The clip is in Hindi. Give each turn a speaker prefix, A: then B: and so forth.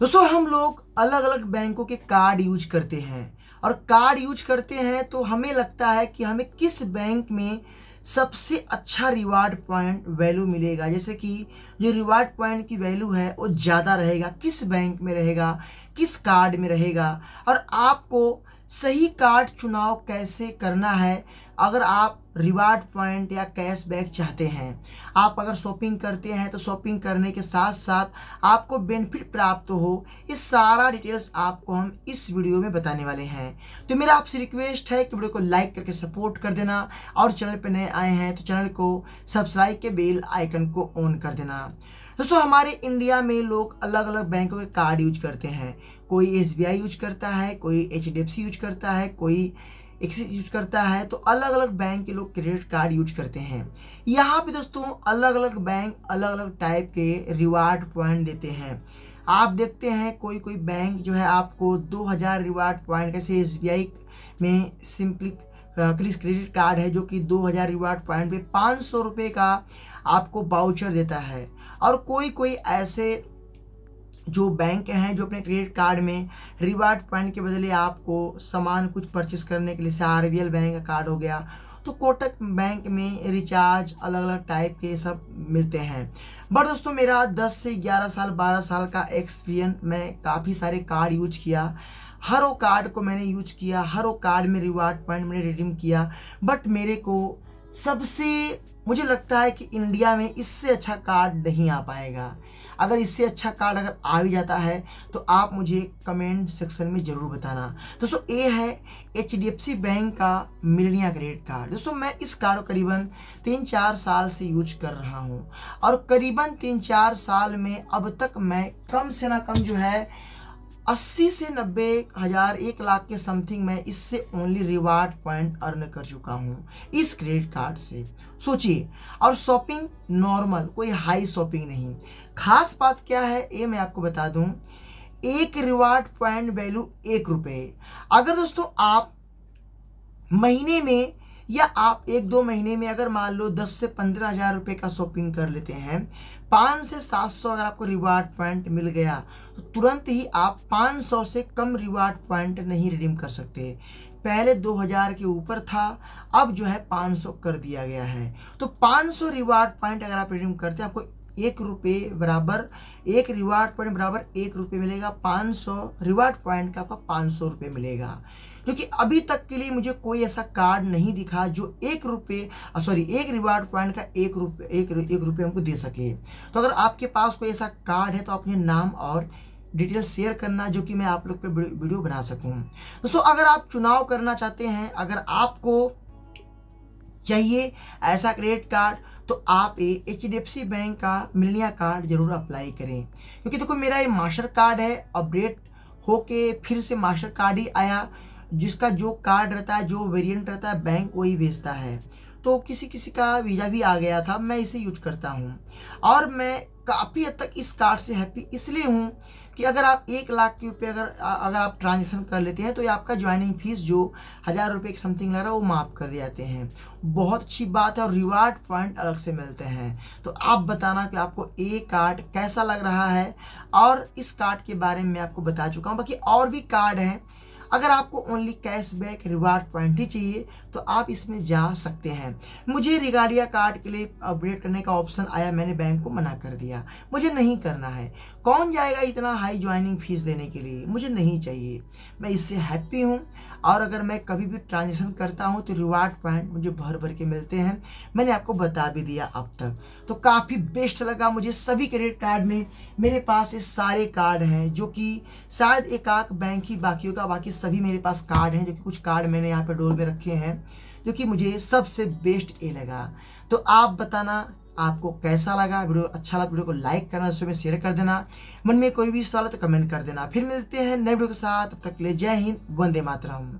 A: दोस्तों हम लोग अलग अलग बैंकों के कार्ड यूज करते हैं और कार्ड यूज करते हैं तो हमें लगता है कि हमें किस बैंक में सबसे अच्छा रिवार्ड पॉइंट वैल्यू मिलेगा जैसे कि जो रिवार्ड पॉइंट की वैल्यू है वो ज़्यादा रहेगा किस बैंक में रहेगा किस कार्ड में रहेगा और आपको सही कार्ड चुनाव कैसे करना है अगर आप रिवार्ड पॉइंट या कैशबैक चाहते हैं आप अगर शॉपिंग करते हैं तो शॉपिंग करने के साथ साथ आपको बेनिफिट प्राप्त हो ये सारा डिटेल्स आपको हम इस वीडियो में बताने वाले हैं तो मेरा आपसे रिक्वेस्ट है कि वीडियो को लाइक करके सपोर्ट कर देना और चैनल पर नए आए हैं तो चैनल को सब्सक्राइब के बेल आइकन को ऑन कर देना दोस्तों हमारे इंडिया में लोग अलग अलग बैंकों के कार्ड यूज करते हैं कोई एस यूज करता है कोई एच यूज करता है कोई एक्सिस यूज करता है तो अलग अलग बैंक के लोग क्रेडिट कार्ड यूज करते हैं यहाँ पे दोस्तों अलग अलग बैंक अलग अलग टाइप के रिवार्ड पॉइंट देते हैं आप देखते हैं कोई कोई बैंक जो है आपको 2000 रिवार्ड पॉइंट कैसे एस में सिंपली क्रिस क्रेडिट कार्ड है जो कि 2000 रिवार्ड पॉइंट पे पाँच सौ रुपये का आपको बाउचर देता है और कोई कोई ऐसे जो बैंक हैं जो अपने क्रेडिट कार्ड में रिवार्ड पॉइंट के बदले आपको सामान कुछ परचेस करने के लिए जैसे आर बैंक का कार्ड हो गया तो कोटक बैंक में रिचार्ज अलग अलग टाइप के सब मिलते हैं बट दोस्तों मेरा 10 से 11 साल 12 साल का एक्सपीरियंस मैं काफ़ी सारे कार्ड यूज किया हर वो कार्ड को मैंने यूज किया हर वो कार्ड में रिवार्ड पॉइंट मैंने रिडीम किया बट मेरे को सबसे मुझे लगता है कि इंडिया में इससे अच्छा कार्ड नहीं आ पाएगा अगर इससे अच्छा कार्ड अगर आ भी जाता है तो आप मुझे कमेंट सेक्शन में ज़रूर बताना दोस्तों ए है H D F C bank का मिलनिया क्रेडिट कार्ड दोस्तों मैं इस कार्ड को करीबन तीन चार साल से यूज कर रहा हूँ और करीबन तीन चार साल में अब तक मैं कम से ना कम जो है अस्सी से नब्बे हज़ार एक लाख के समथिंग मैं इससे ओनली रिवार्ड पॉइंट अर्न कर चुका हूँ इस क्रेडिट कार्ड से सोचिए और शॉपिंग नॉर्मल कोई हाई शॉपिंग नहीं खास बात क्या है ये मैं आपको बता दूँ एक रिवार्ड पॉइंट वैल्यू एक रुपये अगर दोस्तों आप महीने में या आप एक दो महीने में अगर मान लो दस से पंद्रह हज़ार रुपये का शॉपिंग कर लेते हैं पाँच से सात सौ अगर आपको रिवार्ड पॉइंट मिल गया तो तुरंत ही आप पाँच सौ से कम रिवार्ड पॉइंट नहीं रिडीम कर सकते पहले 2000 के ऊपर था अब जो है 500 कर दिया गया है तो 500 रिवार्ड पॉइंट अगर आप रिडीम करते हैं आपको एक रुपये बराबर एक रिवार्ड पॉइंट बराबर एक रुपये मिलेगा पाँच सौ रिवार्ड पॉइंट का आपका पाँच सौ रुपये मिलेगा क्योंकि अभी तक के लिए मुझे कोई ऐसा कार्ड नहीं दिखा जो एक रुपये सॉरी एक रिवार्ड पॉइंट का एक रुपये एक एक रुपये हमको दे सके तो अगर आपके पास कोई ऐसा कार्ड है तो आप नाम और डिटेल शेयर करना जो कि मैं आप लोग पे वीडियो बना सकूं दोस्तों अगर आप चुनाव करना चाहते हैं अगर आपको चाहिए ऐसा क्रेडिट कार्ड तो आप H D F C bank का मिलनिया कार्ड जरूर अप्लाई करें क्योंकि देखो मेरा ये मास्टर कार्ड है अपडेट होके फिर से मास्टर कार्ड ही आया जिसका जो कार्ड रहता है जो वेरिएंट रहता है बैंक वही भेजता है तो किसी किसी का वीज़ा भी आ गया था मैं इसे यूज करता हूँ और मैं काफ़ी हद तक इस कार्ड से हैप्पी इसलिए हूँ कि अगर आप एक लाख के रुपये अगर अगर आप ट्रांजेक्शन कर लेते हैं तो ये आपका ज्वाइनिंग फीस जो हज़ार रुपये के समथिंग लग रहा है वो माफ़ कर दिया जाते हैं बहुत अच्छी बात है और रिवार्ड पॉइंट अलग से मिलते हैं तो आप बताना कि आपको ये कार्ड कैसा लग रहा है और इस कार्ड के बारे में आपको बता चुका हूँ बाकी और भी कार्ड हैं अगर आपको ओनली कैशबैक रिवार्ड पॉइंट ही चाहिए तो आप इसमें जा सकते हैं मुझे रिगालिया कार्ड के लिए अपडेट करने का ऑप्शन आया मैंने बैंक को मना कर दिया मुझे नहीं करना है कौन जाएगा इतना हाई ज्वाइनिंग फीस देने के लिए मुझे नहीं चाहिए मैं इससे हैप्पी हूँ और अगर मैं कभी भी ट्रांजेक्शन करता हूँ तो रिवार्ड पॉइंट मुझे भर भर के मिलते हैं मैंने आपको बता भी दिया अब तक तो काफ़ी बेस्ट लगा मुझे सभी क्रेडिट कार्ड में मेरे पास ये सारे कार्ड हैं जो कि शायद एक आक बैंक ही बाकी होगा बाकी सभी मेरे पास कार्ड हैं जो कि कुछ कार्ड मैंने यहाँ पर डोर में रखे हैं जो कि मुझे सबसे बेस्ट ए लगा तो आप बताना आपको कैसा लगा वीडियो अच्छा लगा तो वीडियो को लाइक करना उसमें शेयर कर देना मन में कोई भी सवाल तो कमेंट कर देना फिर मिलते हैं नए वीडियो के साथ तब तक ले जय हिंद वंदे मातरम